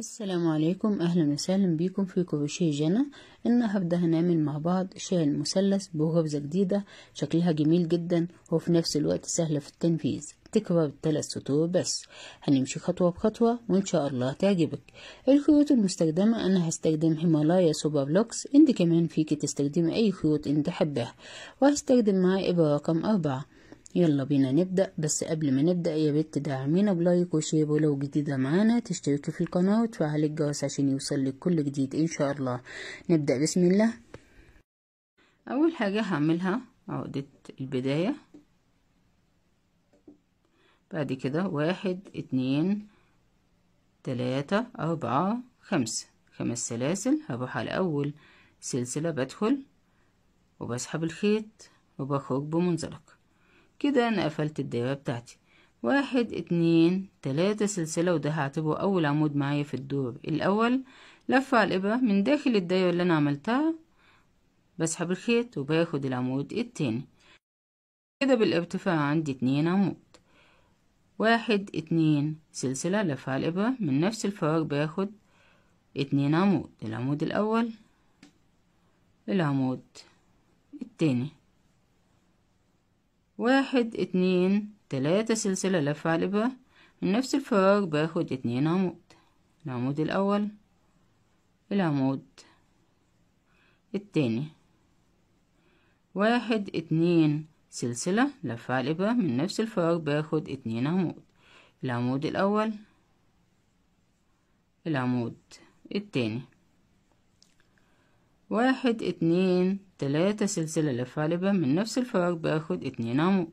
السلام عليكم اهلا وسهلا بيكم في كروشيه جنى النهارده هنعمل مع بعض شال مثلث بغرزه جديده شكلها جميل جدا وفي نفس الوقت سهله في التنفيذ تكرر الثلاث سطور بس هنمشي خطوه بخطوه وان شاء الله تعجبك الخيوط المستخدمه انا هستخدم هيمالايا سوبر لوكس انت كمان فيكي تستخدمي اي خيوط انت حباها وهستخدم معاه ابره رقم أربعة يلا بينا نبدأ بس قبل ما نبدأ يا بت دعمينا بلايك وشير ولو جديدة معانا تشتركي في القناة وتفعلي الجرس عشان يوصلك كل جديد ان شاء الله نبدأ بسم الله اول حاجة هعملها عقدة البداية بعد كده واحد اتنين تلاتة أربعة خمسة خمس سلاسل هروح على أول سلسلة بدخل وبسحب الخيط وبخرج بمنزلق كده انا قفلت الدايرة بتاعتي واحد اتنين تلاتة سلسلة وده هعتبره اول عمود معايا في الدور الاول لفة على الابرة من داخل الدايرة اللي انا عملتها بسحب الخيط وباخد العمود التاني كده بالارتفاع عندي اتنين عمود واحد اتنين سلسلة لفة على الابرة من نفس الفراغ باخد اتنين عمود العمود الاول العمود التاني واحد اتنين تلاتة سلسلة لفة على الإبرة من نفس الفراغ باخد اتنين عمود العمود الأول العمود التاني واحد اتنين سلسلة لفة على الإبرة من نفس الفراغ باخد اتنين عمود العمود الأول العمود التاني واحد اتنين تلاتة سلسلة لف غالبا من نفس الفراغ باخد اتنين عمود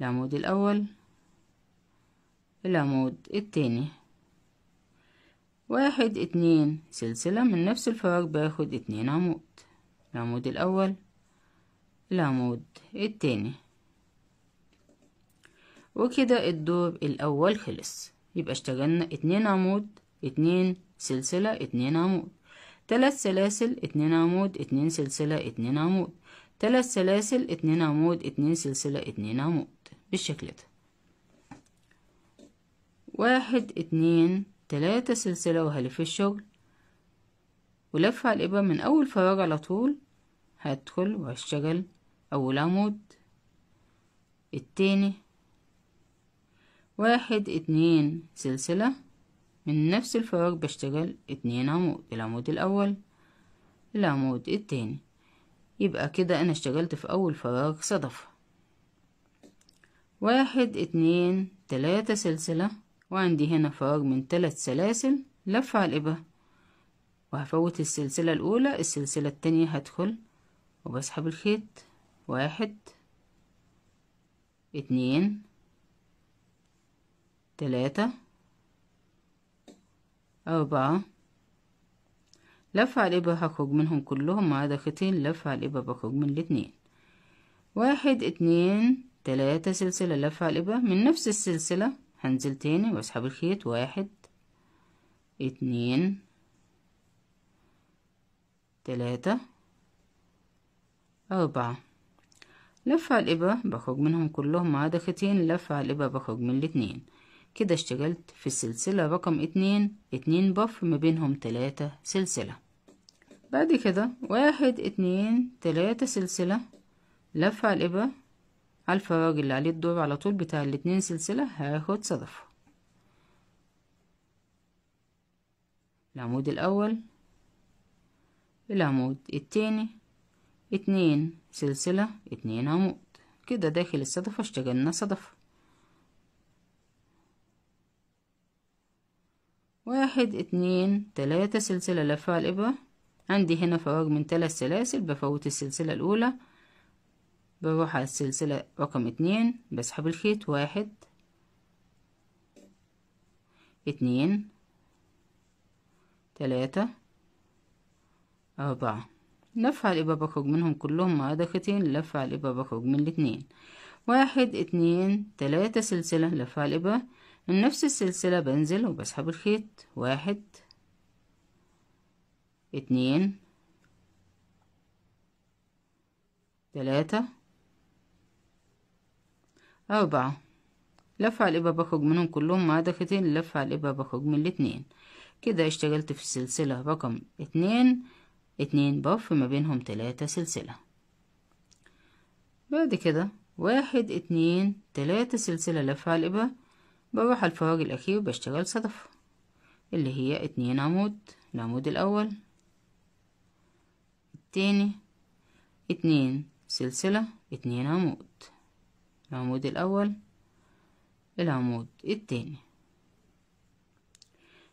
العمود الأول العمود التاني واحد اتنين سلسلة من نفس الفراغ باخد اتنين عمود العمود الأول العمود التاني وكده الدور الأول خلص يبقى اشتغلنا اتنين عمود اتنين سلسلة اتنين عمود تلات سلاسل اتنين عمود اتنين سلسلة اتنين عمود تلات سلاسل اتنين عمود اتنين سلسلة اتنين عمود بالشكل ده واحد اتنين تلاتة سلسلة وهلف الشغل ولف على الإبرة من أول فراغ على طول هدخل وهشتغل أول عمود التاني واحد اتنين سلسلة من نفس الفراغ بشتغل اتنين عمود العمود الأول العمود التاني يبقى كده أنا اشتغلت في أول فراغ صدفة واحد اتنين تلاتة سلسلة وعندي هنا فراغ من تلات سلاسل لف على الإبرة وهفوت السلسلة الأولى السلسلة التانية هدخل وبسحب الخيط واحد اتنين تلاتة أربعة لف على الإبرة هخرج منهم كلهم مع دختين لف على الإبرة بخرج من الاتنين واحد اتنين تلاتة سلسلة لف على الإبرة من نفس السلسلة هنزل تاني واسحب الخيط واحد اتنين تلاتة أربعة لف على الإبرة بخرج منهم كلهم مع دختين لف على الإبرة بخرج من الاتنين كده اشتغلت في السلسلة رقم اتنين اتنين بف ما بينهم تلاتة سلسلة بعد كده واحد اتنين تلاتة سلسلة لف على الإبرة على الفراغ اللي عليه الدور على طول بتاع الاتنين سلسلة هاخد صدفة العمود الأول العمود التاني اتنين سلسلة اتنين عمود كده داخل الصدفة اشتغلنا صدفة واحد اتنين تلاتة سلسلة لفة على الإبرة عندي هنا فراغ من ثلاث سلاسل بفوت السلسلة الأولى بروح على السلسلة رقم اتنين بسحب الخيط واحد اتنين تلاتة أربعة لفة على الإبرة بخرج منهم كلهم ما عدا خيطين لفة على الإبرة بخرج من الاتنين واحد اتنين تلاتة سلسلة لفة على الإبرة من نفس السلسلة بنزل وبسحب الخيط واحد اتنين تلاتة أربعة لفة على الإبرة بخرج منهم كلهم ما عدا خيطين على الإبرة بخرج من الاتنين كده اشتغلت في السلسلة رقم اتنين اتنين بف ما بينهم تلاتة سلسلة بعد كده واحد اتنين تلاتة سلسلة لفة على الإبرة بروح على الفراغ الأخير بشتغل صدفة اللي هي اتنين عمود العمود الأول التاني اتنين سلسلة اتنين عمود العمود الأول العمود التاني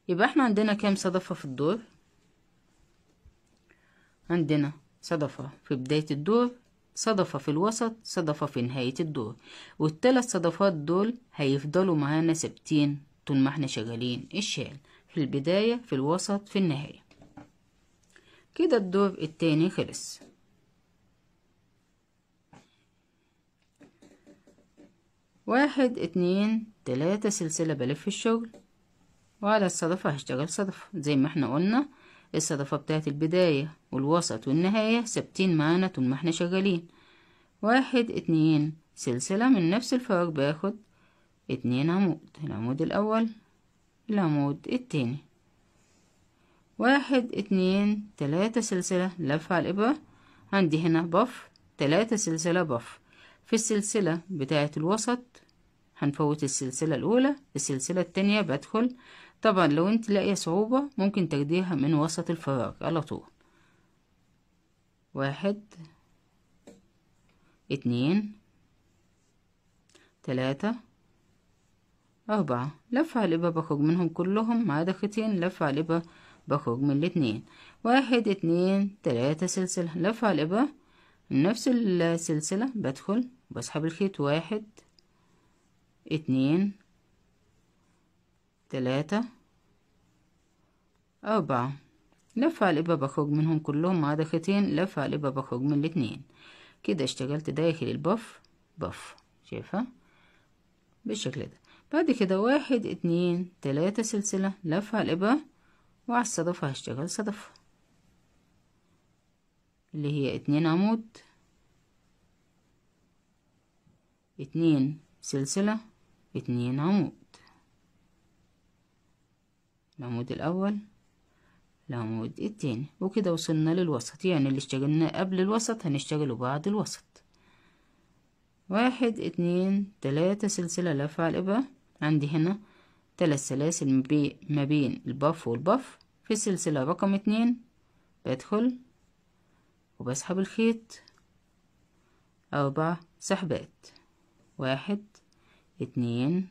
يبقى احنا عندنا كام صدفة في الدور عندنا صدفة في بداية الدور صدفة في الوسط صدفة في نهاية الدور والتلات صدفات دول هيفضلوا معانا ثابتين طول ما احنا شغالين الشال في البداية في الوسط في النهاية كده الدور التاني خلص واحد اتنين تلاتة سلسلة بلف الشغل وعلى الصدفة هشتغل صدفة زي ما احنا قلنا الصدفة بتاعت البداية والوسط والنهاية ثابتين معانا طول ما احنا شغالين واحد اتنين سلسلة من نفس الفراغ باخد اتنين عمود العمود الأول العمود التاني واحد اتنين تلاتة سلسلة لفة على الإبرة عندي هنا بف تلاتة سلسلة بف في السلسلة بتاعة الوسط هنفوت السلسلة الأولى السلسلة التانية بدخل طبعا لو انت لاقيه صعوبة ممكن تاخديها من وسط الفراغ على طول واحد اتنين تلاتة أربعة لف على الإبرة بخرج منهم كلهم ما عدا خيطين على الإبرة بخرج من الاتنين واحد اتنين تلاتة سلسلة لف على الإبرة نفس السلسلة بدخل بسحب الخيط واحد اتنين تلاتة أربعة لف على الإبرة بخرج منهم كلهم مع دقيقتين لف على الإبرة بخرج من الاتنين كده اشتغلت داخل البف بف شايفة بالشكل ده بعد كده واحد اتنين تلاتة سلسلة لف على الإبرة وعلى الصدفة هشتغل صدفة اللي هي اتنين عمود اتنين سلسلة اتنين عمود العمود الأول العمود التاني وكده وصلنا للوسط يعني اللي اشتغلناه قبل الوسط هنشتغله بعد الوسط واحد اتنين تلاتة سلسلة لفع الإبرة عندي هنا تلات سلاسل ما بين البف والبف في السلسلة رقم اتنين بدخل وبسحب الخيط أربع سحبات واحد اتنين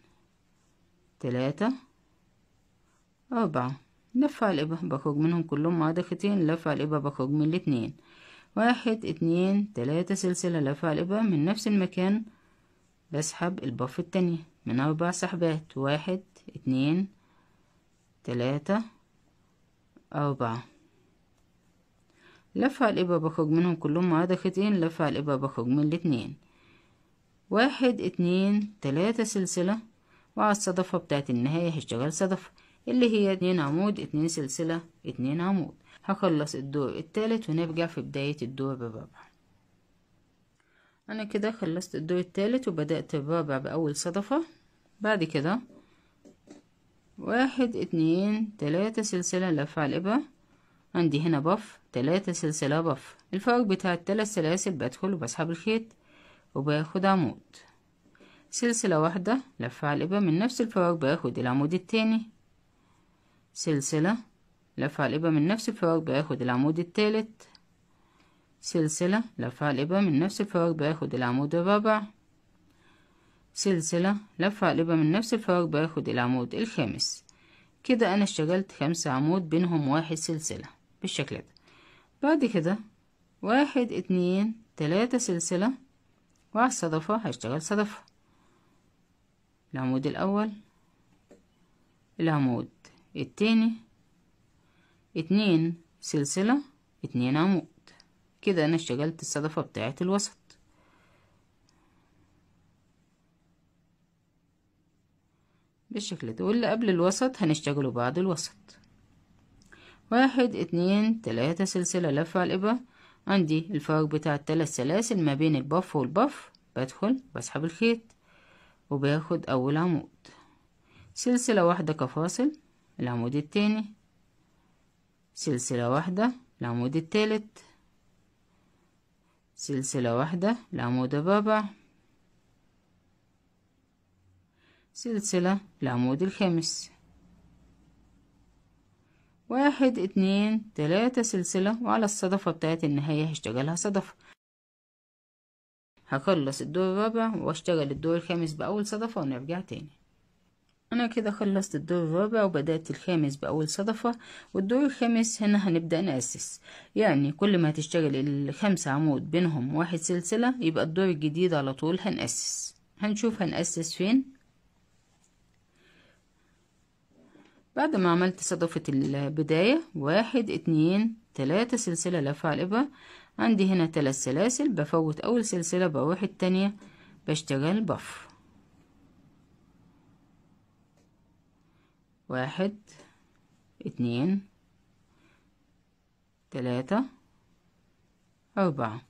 تلاتة أربعة لفة على الإبرة بخرج منهم كلهم ما دقيقتين لف لفة على الإبرة بخرج من الاتنين واحد اتنين تلاتة سلسلة لفة على الإبرة من نفس المكان بسحب البف التانية من أربع سحبات واحد اتنين تلاتة أربعة لفة على الإبرة بخرج منهم كلهم ما دقيقتين لف لفة على الإبرة بخرج من الاتنين واحد اتنين تلاتة سلسلة وعلى الصدفة بتاعت النهاية هشتغل صدفة اللي هي اتنين عمود اتنين سلسلة اتنين عمود هخلص الدور التالت ونرجع في بداية الدور الرابع انا كده خلصت الدور التالت وبدأت الرابع بأول صدفة بعد كده واحد اتنين تلاتة سلسلة لف على الإبرة عندي هنا بف تلاتة سلسلة بف الفرق بتاع التلات سلاسل بدخل وبسحب الخيط وباخد عمود سلسلة واحدة لف على الإبرة من نفس الفراغ باخد العمود التاني سلسلة لف على الإبرة من نفس الفراغ باخد العمود التالت سلسلة لف على الإبرة من نفس الفراغ باخد العمود الرابع سلسلة لف على الإبرة من نفس الفراغ باخد العمود الخامس كده أنا اشتغلت خمسة عمود بينهم واحد سلسلة بالشكل ده بعد كده واحد اتنين تلاتة سلسلة وعلى الصدفة هشتغل صدفة العمود الأول العمود التاني اتنين سلسلة اتنين عمود كده انا اشتغلت الصدفة بتاعة الوسط بالشكل ده واللي قبل الوسط هنشتغله بعد الوسط واحد اتنين تلاتة سلسلة لفة على الإبرة عندي الفرق بتاع التلات سلاسل ما بين البف والبف بدخل بسحب الخيط وباخد أول عمود سلسلة واحدة كفاصل العمود التاني سلسلة واحدة العمود التالت سلسلة واحدة العمود الرابع سلسلة العمود الخامس واحد اتنين تلاتة سلسلة وعلى الصدفة بتاعت النهاية هشتغلها صدفة هخلص الدور الرابع واشتغل الدور الخامس بأول صدفة ونرجع تاني انا كده خلصت الدور الرابع وبدأت الخامس بأول صدفة والدور الخامس هنا هنبدأ نأسس يعني كل ما هتشتغل الخمس عمود بينهم واحد سلسلة يبقى الدور الجديد على طول هنأسس هنشوف هنأسس فين بعد ما عملت صدفة البداية واحد اتنين تلاتة سلسلة لفة على الإبرة عندي هنا تلات سلاسل بفوت أول سلسلة بروح التانية بشتغل بفر واحد اتنين تلاتة أربعة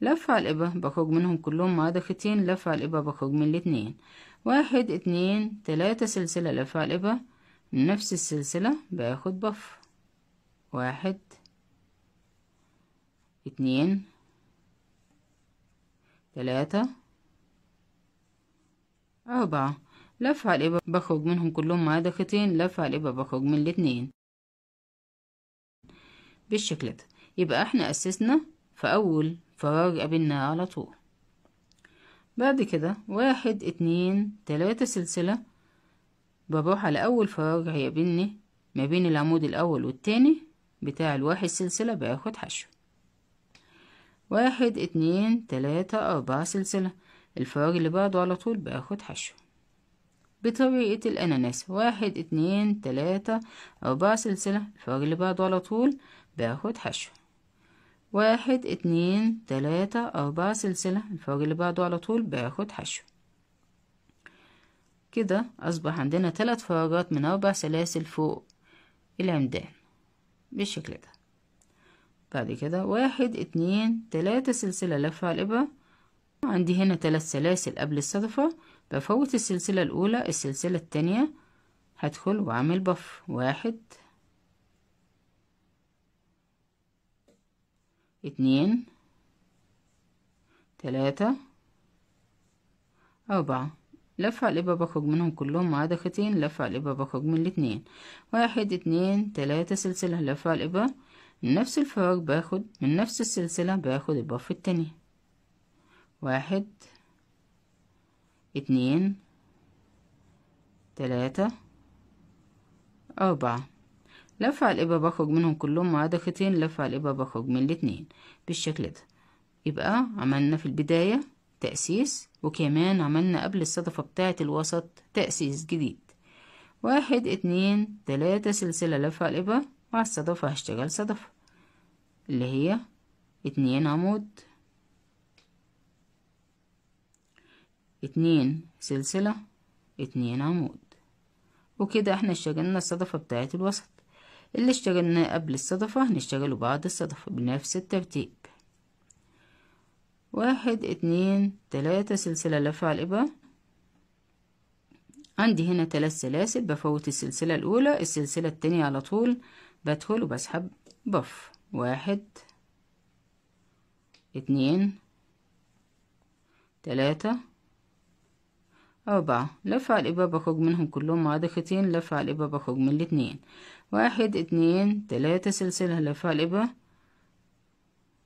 لف على الإبرة بخرج منهم كلهم ما عدا ختين لف على الإبرة بخرج من الاتنين واحد اتنين تلاتة سلسلة لف على الإبرة من نفس السلسلة باخد بف واحد اتنين تلاتة أربعة لف على الإبر بخرج منهم كلهم ما عدا خيطين لف على الإبر بخرج من الاتنين بالشكل ده يبقى احنا أسسنا في أول فراغ قابلناه على طول بعد كده واحد اتنين تلاتة سلسلة بروح على أول فراغ هيقابلني ما بين العمود الأول والتاني بتاع الواحد سلسلة باخد حشو واحد اتنين تلاتة أربعة سلسلة الفراغ اللي بعده على طول باخد حشو بطريقة الأناناس واحد اتنين تلاتة أربعة سلسلة الفرق اللي بعده على طول باخد حشو واحد اتنين تلاتة أربعة سلسلة الفرق اللي بعده على طول باخد حشو كده أصبح عندنا تلات فراغات من أربع سلاسل فوق العمدان بالشكل ده بعد كده واحد اتنين تلاتة سلسلة لفة على الإبرة عندي هنا تلات سلاسل قبل الصدفة بفوت السلسلة الأولى السلسلة التانية هدخل وأعمل بف واحد اتنين تلاتة أربعة لف على الإبرة بخرج منهم كلهم ما عدا خيطين لف على الإبرة بخرج من الاتنين واحد اتنين تلاتة سلسلة لف على الإبرة من نفس الفراغ باخد من نفس السلسلة باخد البف التانية واحد اتنين تلاتة أربعة لف على الإبرة بخرج منهم كلهم ما عدا خيطين لف على الإبرة بخرج من الاتنين بالشكل ده يبقى عملنا في البداية تأسيس وكمان عملنا قبل الصدفة بتاعة الوسط تأسيس جديد واحد اتنين تلاتة سلسلة لف على الإبرة وعلى الصدفة هشتغل صدفة اللي هي اتنين عمود اتنين سلسلة اتنين عمود وكده احنا اشتغلنا الصدفة بتاعت الوسط اللي اشتغلناه قبل الصدفة هنشتغله بعد الصدفة بنفس الترتيب واحد اتنين تلاتة سلسلة لفة على الإبرة عندي هنا تلات سلاسل بفوت السلسلة الأولى السلسلة التانية على طول بدخل وبسحب بف واحد اتنين تلاتة أربعة لف على الإبواب أخرج منهم كلهم ما عدا لف على الإبواب أخرج من الاتنين واحد اتنين تلاتة سلسلة لف على الإبرة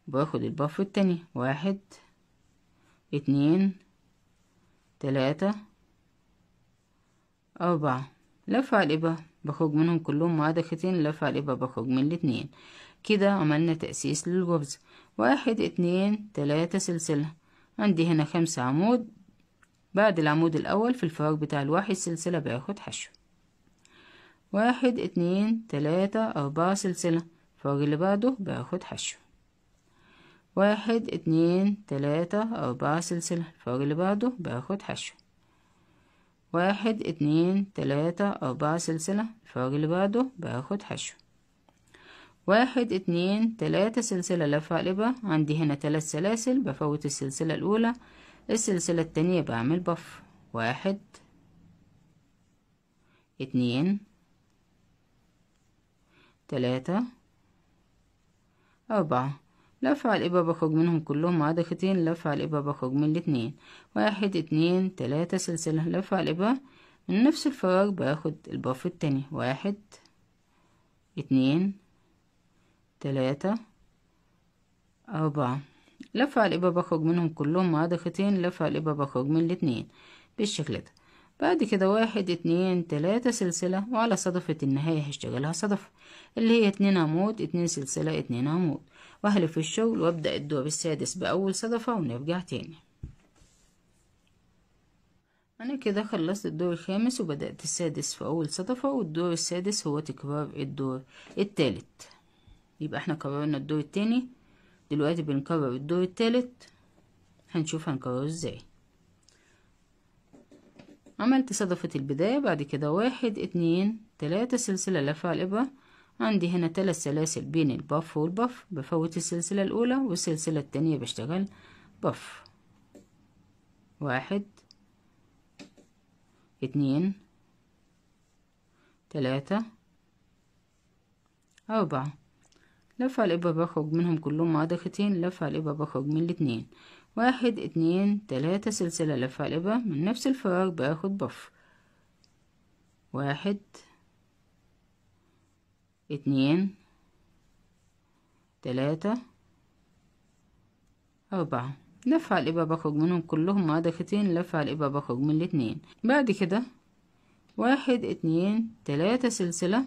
باخد البف التاني واحد اتنين تلاتة أربعة لف على الإبرة بخرج منهم كلهم ما عدا لف على الإبرة بخرج من الاتنين كده عملنا تأسيس للغرز واحد اتنين تلاتة سلسلة عندي هنا خمسة عمود بعد العمود الأول في الفراغ بتاع الواحد سلسلة باخد حشو واحد اتنين تلاتة أربعة سلسلة الفراغ اللي بعده باخد حشو واحد اتنين تلاتة أربعة سلسلة الفراغ اللي بعده باخد حشو واحد اتنين تلاتة أربعة سلسلة الفراغ اللي بعده باخد حشو واحد اتنين تلاتة سلسلة لفة قلبة عندي هنا تلات سلاسل بفوت السلسلة الأولى السلسلة التانية بعمل بف واحد اتنين تلاتة أربعة لف على الإبرة بخرج منهم كلهم عدا خيطين لف على الإبرة بخرج من الاتنين واحد اتنين تلاتة سلسلة لف على الإبرة من نفس الفراغ باخد البف التاني واحد اتنين تلاتة أربعة لف على الإبا بخرج منهم كلهم ما عدا خيطين لف على الإبا بخرج من الاتنين بالشكل ده بعد كده واحد اتنين تلاتة سلسلة وعلى صدفة النهاية هشتغلها صدفة اللي هي اتنين عمود اتنين سلسلة اتنين عمود وهلف الشغل وابدأ الدور السادس بأول صدفة ونرجع تاني أنا كده خلصت الدور الخامس وبدأت السادس في أول صدفة والدور السادس هو تكرار الدور التالت يبقى احنا كررنا الدور التاني دلوقتي بنكرر الدور التالت هنشوف هنكرره ازاي عملت صدفة البداية بعد كده واحد اتنين تلاتة سلسلة لفة على الإبرة عندي هنا تلات سلاسل بين البف والبف بفوت السلسلة الأولى والسلسلة التانية بشتغل بف واحد اتنين تلاتة أربعة لف على الإبرة بخرج منهم كلهم عدا خيطين لف على الإبرة بخرج من الاتنين واحد اتنين تلاتة سلسلة لف على الإبرة من نفس الفراغ باخد بف واحد اتنين تلاتة أربعة لف على الإبرة بخرج منهم كلهم عدا خيطين لف على الإبرة بخرج من الاتنين بعد كده واحد اتنين تلاتة سلسلة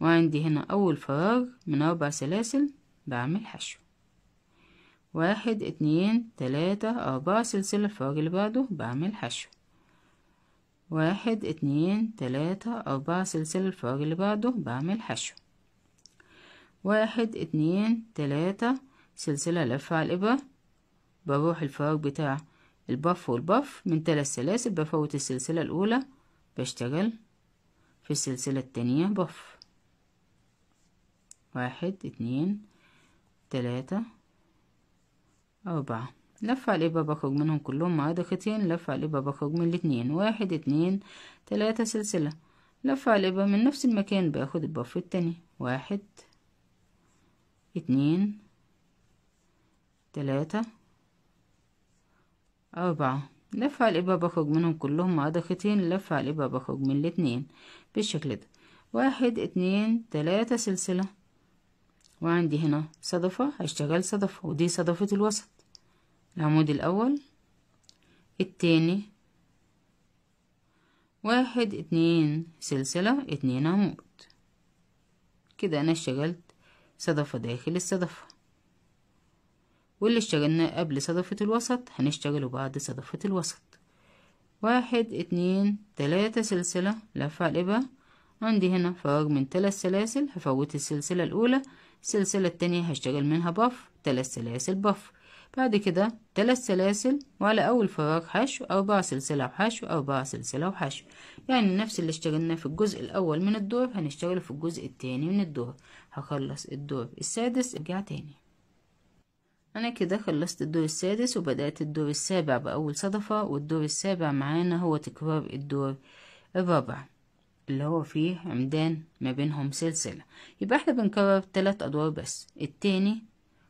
وعندي هنا أول فراغ من أربع سلاسل بعمل حشو واحد اتنين تلاتة أربعة سلسلة الفراغ اللي بعده بعمل حشو واحد اتنين تلاتة أربعة سلسلة الفراغ اللي بعده بعمل حشو واحد اتنين تلاتة سلسلة لفة على الإبرة بروح الفراغ بتاع البف والبف من تلات سلاسل بفوت السلسلة الأولى بشتغل في السلسلة التانية بف واحد اتنين تلاتة أربعة لف على الإبرة بخرج منهم كلهم مع دقيقتين لف على الإبرة بخرج من الاتنين واحد اتنين تلاتة سلسلة لف على الإبرة من نفس المكان باخد البف التاني واحد اتنين تلاتة أربعة لف على الإبرة بخرج منهم كلهم مع دقيقتين لف على الإبرة بخرج من الاتنين بالشكل ده واحد اتنين تلاتة سلسلة وعندي هنا صدفة هشتغل صدفة ودي صدفة الوسط العمود الأول التاني واحد اتنين سلسلة اتنين عمود كده أنا اشتغلت صدفة داخل الصدفة واللي اشتغلناه قبل صدفة الوسط هنشتغله بعد صدفة الوسط واحد اتنين تلاتة سلسلة لفة على الإبرة عندي هنا فراغ من تلات سلاسل هفوت السلسلة الأولى السلسلة التانية هشتغل منها باف تلات سلاسل باف بعد كده تلات سلاسل وعلى أول فراغ حشو أربعة سلسلة وحشو أربعة سلسلة وحشو يعني نفس اللي اشتغلناه في الجزء الأول من الدور هنشتغله في الجزء التاني من الدور هخلص الدور السادس ارجع تاني أنا كده خلصت الدور السادس وبدأت الدور السابع بأول صدفة والدور السابع معانا هو تكرار الدور الرابع اللي هو فيه عمدان ما بينهم سلسلة يبقى احنا بنكرر تلات أدوار بس التاني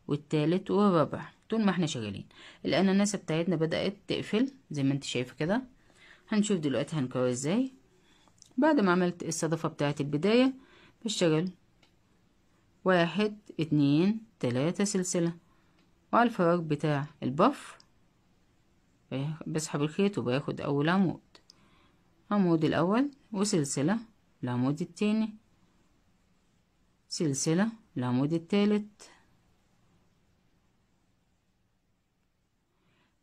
والتالت والرابع طول ما احنا شغالين الأناناسة بتاعتنا بدأت تقفل زي ما انت شايفة كده هنشوف دلوقتي هنكرر ازاي بعد ما عملت الصدفة بتاعت البداية بشتغل واحد اتنين تلاتة سلسلة وعلى الفراغ بتاع البف بسحب الخيط وباخد أول عمود عمود الأول وسلسلة العمود التاني سلسلة العمود التالت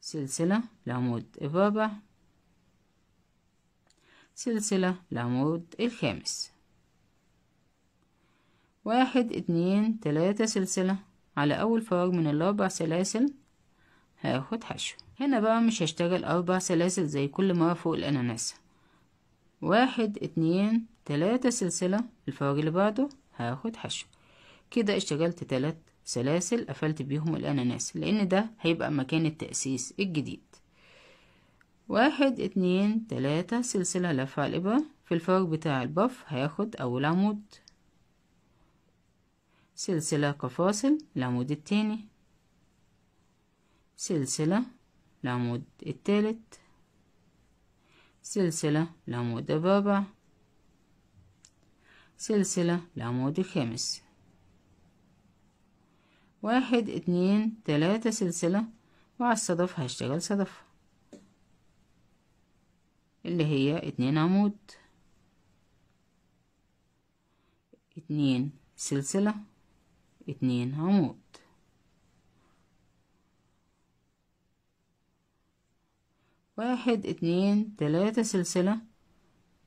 سلسلة العمود الرابع سلسلة العمود الخامس واحد اتنين تلاتة سلسلة على أول فراغ من الأربع سلاسل هاخد حشو هنا بقى مش هشتغل أربع سلاسل زي كل مرة فوق الأناناسة واحد اتنين تلاتة سلسلة الفوج اللي بعده هاخد حشو كده اشتغلت تلات سلاسل قفلت بيهم الأناناس لأن ده هيبقى مكان التأسيس الجديد واحد اتنين تلاتة سلسلة لفة على الإبرة في الفوج بتاع البف هاخد أول عمود سلسلة كفاصل العمود التاني سلسلة العمود التالت سلسلة العمود الرابع سلسلة العمود الخامس واحد اتنين تلاتة سلسلة وعلى الصدف هشتغل صدفة اللي هي اتنين عمود اتنين سلسلة اتنين عمود واحد اتنين تلاتة سلسلة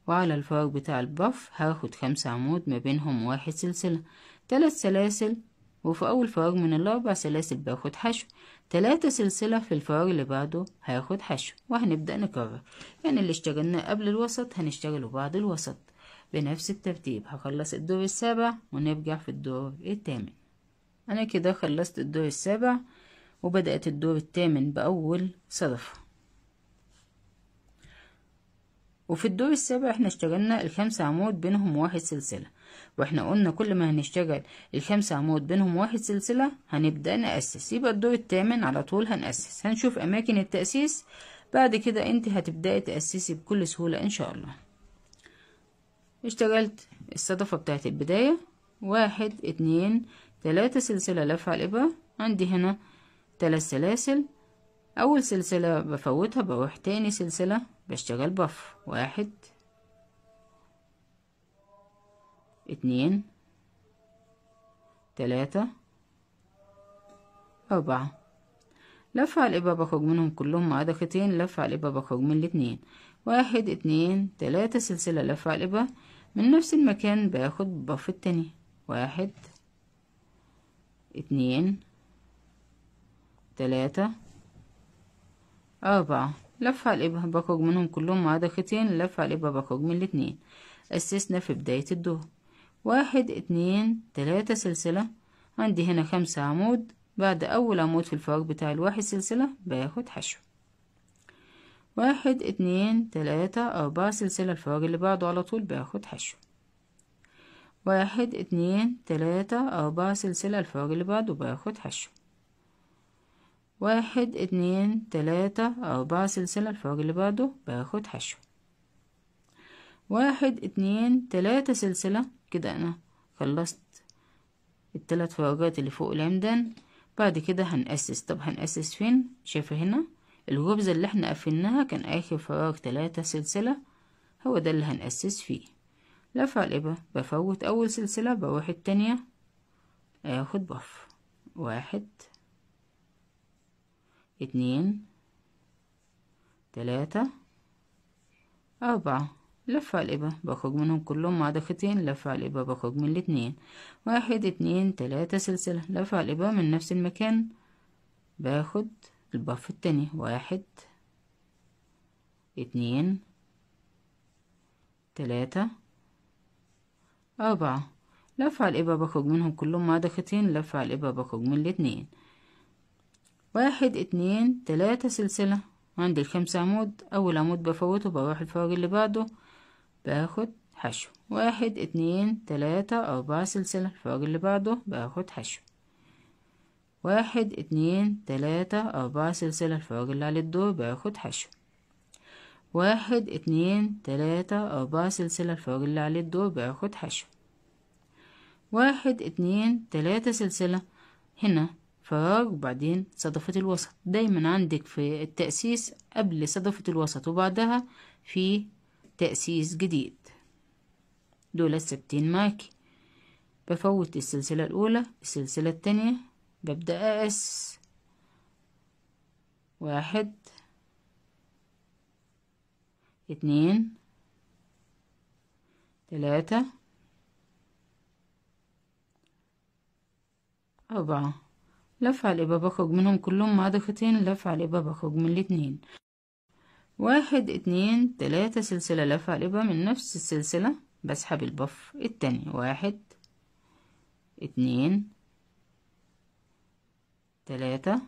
وعلى الفراغ بتاع البف هاخد خمسة عمود ما بينهم واحد سلسلة تلات سلاسل وفي أول فراغ من الأربع سلاسل باخد حشو تلاتة سلسلة في الفراغ اللي بعده هاخد حشو وهنبدأ نكرر يعني اللي اشتغلناه قبل الوسط هنشتغله بعد الوسط بنفس الترتيب هخلص الدور السابع ونرجع في الدور التامن أنا كده خلصت الدور السابع وبدأت الدور التامن بأول صدفة وفي الدور السابع احنا اشتغلنا الخمس عمود بينهم واحد سلسلة واحنا قلنا كل ما هنشتغل الخمس عمود بينهم واحد سلسلة هنبدأ نأسس يبقى الدور التامن على طول هنأسس هنشوف أماكن التأسيس بعد كده انت هتبدأي تأسسي بكل سهولة ان شاء الله اشتغلت الصدفة بتاعت البداية واحد اتنين تلاتة سلسلة على الإبرة عندي هنا تلات سلاسل أول سلسلة بفوتها بروح تاني سلسلة بشتغل بف واحد اتنين تلاتة أربعة لف على الإبرة بخرج منهم كلهم ما عدا خيطين لف على الإبرة بخرج من الاتنين واحد اتنين تلاتة سلسلة لف على الإبرة من نفس المكان باخد بف التاني واحد اتنين تلاتة أربعة لف على الإبهة بخرج منهم كلهم ما عدا خيطين لف على الإبهة بخرج من الاتنين أسسنا في بداية الدور واحد اتنين تلاتة سلسلة عندي هنا خمسة عمود بعد أول عمود في الفراغ بتاع الواحد سلسلة باخد حشو واحد اتنين تلاتة أربعة سلسلة الفراغ اللي بعده على طول باخد حشو واحد اتنين تلاتة أربعة سلسلة الفراغ اللي بعده باخد حشو واحد اتنين تلاتة أربعة سلسلة الفراغ اللي بعده باخد حشو واحد اتنين تلاتة سلسلة كده أنا خلصت التلات فراغات اللي فوق العمدان بعد كده هنأسس طب هنأسس فين شايفة هنا الغرزة اللي احنا قفلناها كان آخر فراغ تلاتة سلسلة هو ده اللي هنأسس فيه لفع الإبرة بفوت أول سلسلة بروح التانية آخد بف واحد اتنين تلاتة أربعة لفة على الإبرة بخرج منهم كلهم مع دختين لفة على الإبرة بخرج من الاتنين واحد اتنين تلاتة سلسلة لفة على الإبرة من نفس المكان باخد البف التاني واحد اتنين تلاتة أربعة لفة على الإبرة بخرج منهم كلهم مع دختين لفة على الإبرة بخرج من الاتنين واحد اتنين تلاتة سلسلة عندي الخمسة عمود أول عمود بفوته بروح الفراغ اللي بعده باخد حشو واحد اتنين تلاتة أربعة سلسلة الفراغ اللي بعده باخد حشو واحد اتنين تلاتة أربعة سلسلة الفراغ اللي على الدور باخد حشو واحد اتنين تلاتة أربعة سلسلة الفراغ اللي على الدور باخد حشو واحد اتنين تلاتة سلسلة هنا فراغ وبعدين صدفة الوسط دايما عندك في التأسيس قبل صدفة الوسط وبعدها في تأسيس جديد دول الثابتين معاكي بفوت السلسلة الأولى السلسلة التانية ببدأ أقس واحد اتنين تلاتة أربعة لف على الإبابة بخرج منهم كلهم ما خيطين لف على الإبابة بخرج من الاتنين واحد اتنين تلاتة سلسلة لف على الإبابة من نفس السلسلة بسحب البف التاني واحد اتنين تلاتة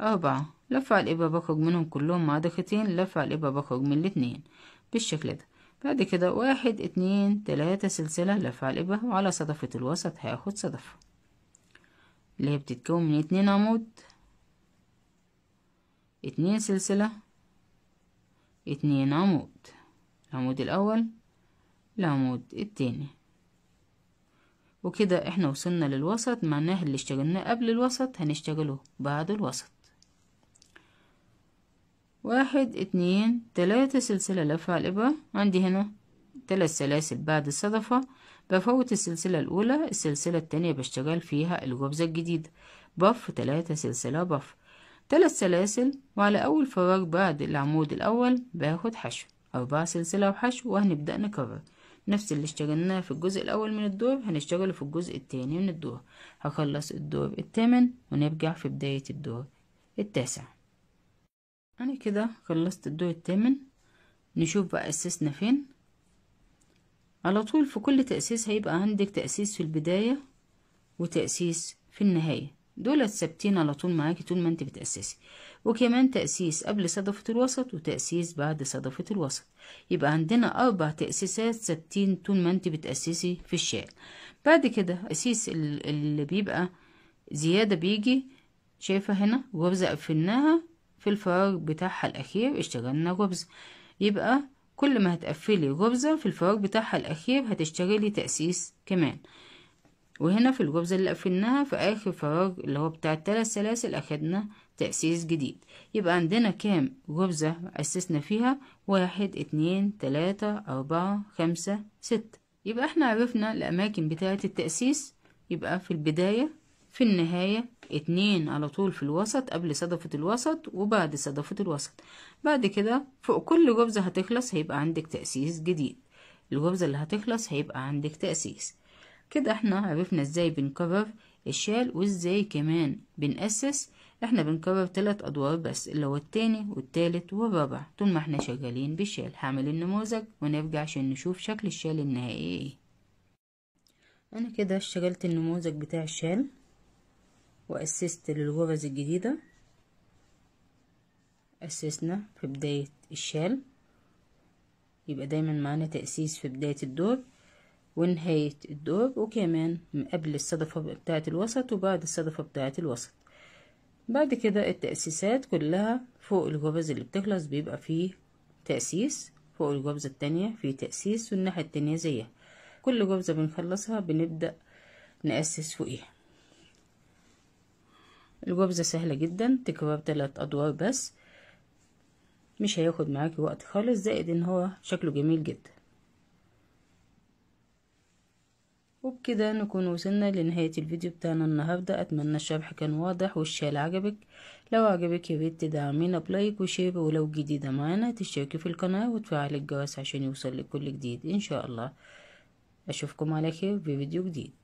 أربعة لف على الإبابة بخرج منهم كلهم ما خيطين لف على الإبابة بخرج من الاتنين بالشكل ده بعد كده واحد اتنين تلاتة سلسلة لف على الإبابة وعلى صدفة الوسط هاخد صدفة اللي هي بتتكون من اتنين عمود اتنين سلسلة اتنين عمود العمود الأول العمود التاني وكده احنا وصلنا للوسط معناه اللي اشتغلناه قبل الوسط هنشتغله بعد الوسط واحد اتنين تلاتة سلسلة لفة على الإبرة عندي هنا تلات سلاسل بعد الصدفة بفوت السلسلة الأولى السلسلة التانية بشتغل فيها الخبزة الجديدة بف تلاتة سلسلة بف تلات سلاسل وعلى أول فراغ بعد العمود الأول باخد حشو أربعة سلسلة وحشو وهنبدأ نكرر نفس اللي اشتغلناه في الجزء الأول من الدور هنشتغله في الجزء التاني من الدور هخلص الدور التامن ونرجع في بداية الدور التاسع أنا كده خلصت الدور التامن نشوف بقى أسسنا فين على طول في كل تأسيس هيبقى عندك تأسيس في البداية وتأسيس في النهاية دول ثابتين على طول معاكي طول ما انت بتأسسي وكمان تأسيس قبل صدفة الوسط وتأسيس بعد صدفة الوسط يبقى عندنا أربع تأسيسات ثابتين طول ما انت بتأسسي في الشعر بعد كده أسيس اللي بيبقى زيادة بيجي شايفة هنا غرزة قفلناها في الفراغ بتاعها الأخير اشتغلنا غرزة يبقى كل ما هتقفلي غبزة في الفراغ بتاعها الأخير هتشتغلي تأسيس كمان وهنا في الغبزة اللي قفلناها في آخر فراغ اللي هو بتاع التلات سلاسل أخدنا تأسيس جديد يبقى عندنا كام غبزة أسسنا فيها واحد اتنين تلاتة أربعة خمسة ستة يبقى احنا عرفنا الأماكن بتاعة التأسيس يبقى في البداية في النهاية اتنين على طول في الوسط قبل صدفة الوسط وبعد صدفة الوسط بعد كده فوق كل جبزة هتخلص هيبقى عندك تأسيس جديد الجبزة اللي هتخلص هيبقى عندك تأسيس كده احنا عرفنا ازاي بنكرر الشال وازاي كمان بنأسس احنا بنكرر تلات ادوار بس اللي هو التاني والتالت والرابع طول ما احنا شغالين بالشال هعمل النموذج ونرجع عشان نشوف شكل الشال النهائي ايه انا كده اشتغلت النموذج بتاع الشال وأسست للغرز الجديدة أسسنا في بداية الشال يبقى دايما معانا تأسيس في بداية الدور ونهاية الدور وكمان قبل الصدفة بتاعة الوسط وبعد الصدفة بتاعة الوسط بعد كده التأسيسات كلها فوق الغرز اللي بتخلص بيبقى فيه تأسيس فوق الغرزة التانية فيه تأسيس والناحية التانية زيها كل غرزة بنخلصها بنبدأ نأسس فوقيها الخبزة سهلة جدا تكبر تلات أدوار بس مش هياخد معاكي وقت خالص زائد ان هو شكله جميل جدا وبكده نكون وصلنا لنهاية الفيديو بتاعنا النهاردة أتمنى الشرح كان واضح والشال عجبك لو عجبك ياريت تدعمينا بلايك وشير ولو جديدة معانا تشتركي في القناة وتفعلي الجرس عشان يوصل كل جديد إن شاء الله أشوفكم على خير في فيديو جديد